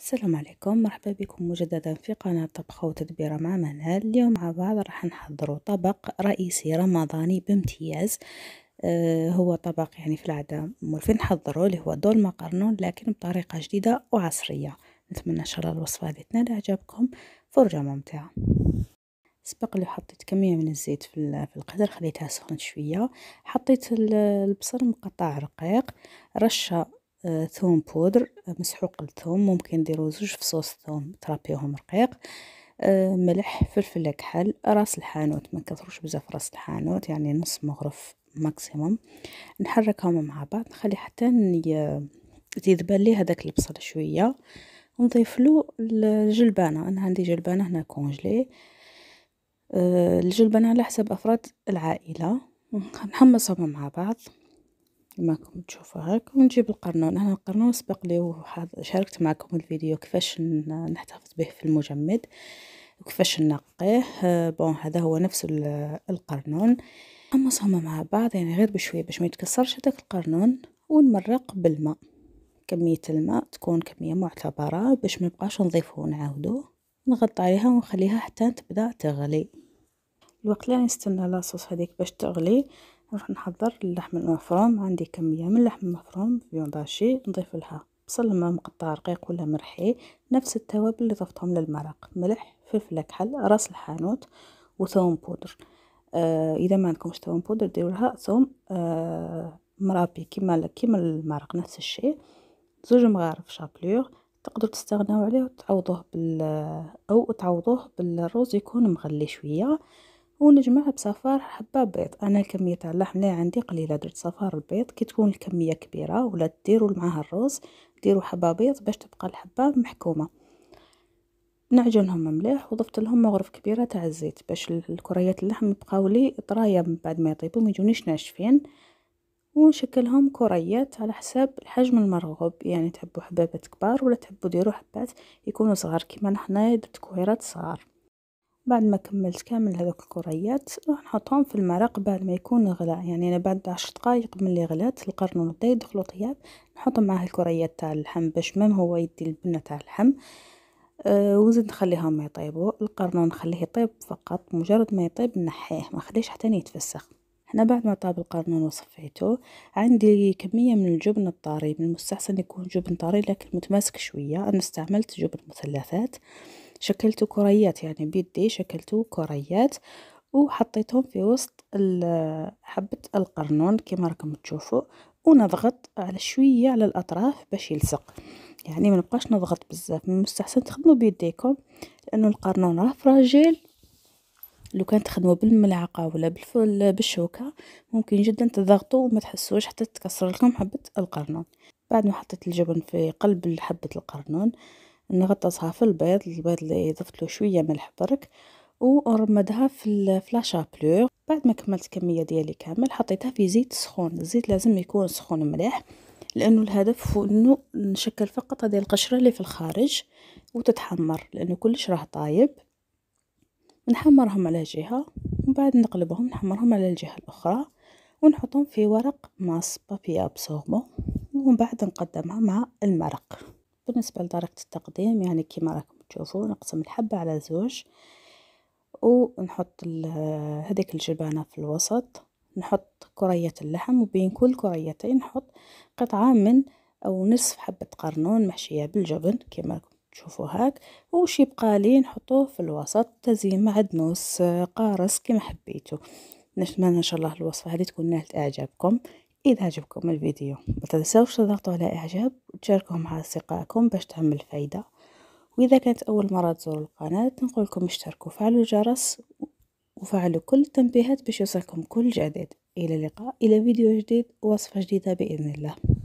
السلام عليكم مرحبا بكم مجددا في قناة طبخة وتدبيرة مع منال اليوم مع بعض راح نحضروا طبق رئيسي رمضاني بامتياز آه هو طبق يعني في العادة مولفين نحضروا اللي هو دول مقرنون لكن بطريقة جديدة وعصرية نتمنى ان شاء الله الوصفة هذه تنال اعجابكم فرجة ممتعة سبق لي حطيت كمية من الزيت في في القدر خليتها سخنت شوية حطيت البصل مقطع رقيق رشة آه، ثوم بودر آه، مسحوق الثوم ممكن ديرو زوج فصوص ثوم ترابيوهم رقيق آه، ملح فلفل كحل راس الحانوت ما كثروش بزاف راس الحانوت يعني نص مغرف ماكسيموم نحركهم مع بعض نخلي حتى يذبل لي هذاك البصل شويه نضيف له الجلبانه انا عندي جلبانه هنا كونجلي الجلبانه على حسب افراد العائله نحمصهم مع بعض كما راكم تشوفوا هاكم نجيب القرنون انا القرنون سبق لي شاركت معكم الفيديو كيفاش نحتفظ به في المجمد وكيفاش نقيه آه، بون هذا هو نفس القرنون نمصهم مع بعض يعني غير بشويه باش ما يتكسرش هذاك القرنون ونمرق بالماء كميه الماء تكون كميه معتبره باش ما نبقاش نضيفه ونعاودو نغطي عليها ونخليها حتى تبدا تغلي الوقت اللي نستنى لاصوص هذيك باش تغلي نروح نحضر اللحم المفروم عندي كميه من اللحم المفروم بيون داشي نضيف لها بصل مقطع رقيق ولا مرحي نفس التوابل اللي ضفتهم للمرق ملح فلفل كحل راس الحانوت وثوم بودر آه اذا ما عندكمش ثوم بودر ديروا لها ثوم آه مرابي كيما كيما المرق نفس الشيء زوج مغارف شابلور تقدروا تستغناو عليه وتعوضوه بال او تعوضوه بالرز يكون مغلي شويه ونجمعها بصفار حبة بيض أنا الكمية تاع اللحم اللي عندي قليلة درت صفار البيض كي تكون الكمية كبيرة ولا ديروا معها الرز ديروا حبة بيض باش تبقى الحبة محكومة نعجنهم مليح وضفت لهم مغرف كبيرة تاع الزيت باش الكريات اللحم يبقاو لي طراية من بعد ما يطيبوا ما يجونيش ناشفين ونشكلهم كريات على حساب الحجم المرغوب يعني تحبوا حبابات كبار ولا تحبوا ديروا حبات يكونوا صغار كيما نحنا درت كويرات صغار بعد ما كملت كامل هذوك الكريات راح نحطهم في المرق بعد ما يكون غلا يعني انا بعد عشر دقائق من اللي غلات القرنون بدا يدخلو طياب نحط معاه الكريات تاع اللحم باش مام هو يدي البنه تاع اللحم أه وزيد نخليهم يطيبوا القرنون نخليه يطيب فقط مجرد ما يطيب نحيه ما نخليهش حتى يتفسخ هنا بعد ما طاب القرنون وصفيته عندي كمية من الجبن الطري من المستحسن يكون جبن طري لكن متماسك شوية أنا استعملت جبن مثلثات شكلت كريات يعني بيدي شكلت كريات وحطيتهم في وسط حبة القرنون كما راكم تشوفوا ونضغط على شوية على الأطراف باش يلصق يعني ما نبقاش نضغط بزاف من المستحسن تخدموا بيديكم لأنه القرنون راه فراجيل لو كان تخدموا بالملعقة ولا بالفل بالشوكة ممكن جدا تضغطوا وما تحسوش حتى تكسر لكم حبة القرنون بعد ما حطيت الجبن في قلب حبة القرنون نغطسها في البيض البيض اللي ضفت له شويه ملح برك ونرمدها في فلاشابلور بعد ما كملت الكميه ديالي كامل حطيتها في زيت سخون الزيت لازم يكون سخون مليح لانه الهدف هو انه نشكل فقط هذه القشره اللي في الخارج وتتحمر لانه كلش راه طايب نحمرهم على جهه ومن بعد نقلبهم نحمرهم على الجهه الاخرى ونحطهم في ورق ماس بابي ابسوربون ومن بعد نقدمها مع المرق بالنسبة لطريقة التقديم يعني كما راكم تشوفوا نقسم الحبة على زوج ونحط هذيك الجبانة في الوسط نحط كرية اللحم وبين كل كريتين نحط قطعة من أو نصف حبة قرنون محشية بالجبن كما راكم تشوفوا هاك وش يبقى لي نحطوه في الوسط تزيين مع دنوس قارص كما حبيتوا نتمنى ان شاء الله الوصفه هذه تكون نالت اعجابكم اذا عجبكم الفيديو ما تنساوش تضغطوا على اعجاب وتشاركوه مع أصدقائكم باش تعمل فايدة وإذا كانت أول مرة تزوروا القناة نقول لكم اشتركوا فعلوا الجرس وفعلوا كل التنبيهات باش يوصلكم كل جديد إلى اللقاء إلى فيديو جديد ووصفة جديدة بإذن الله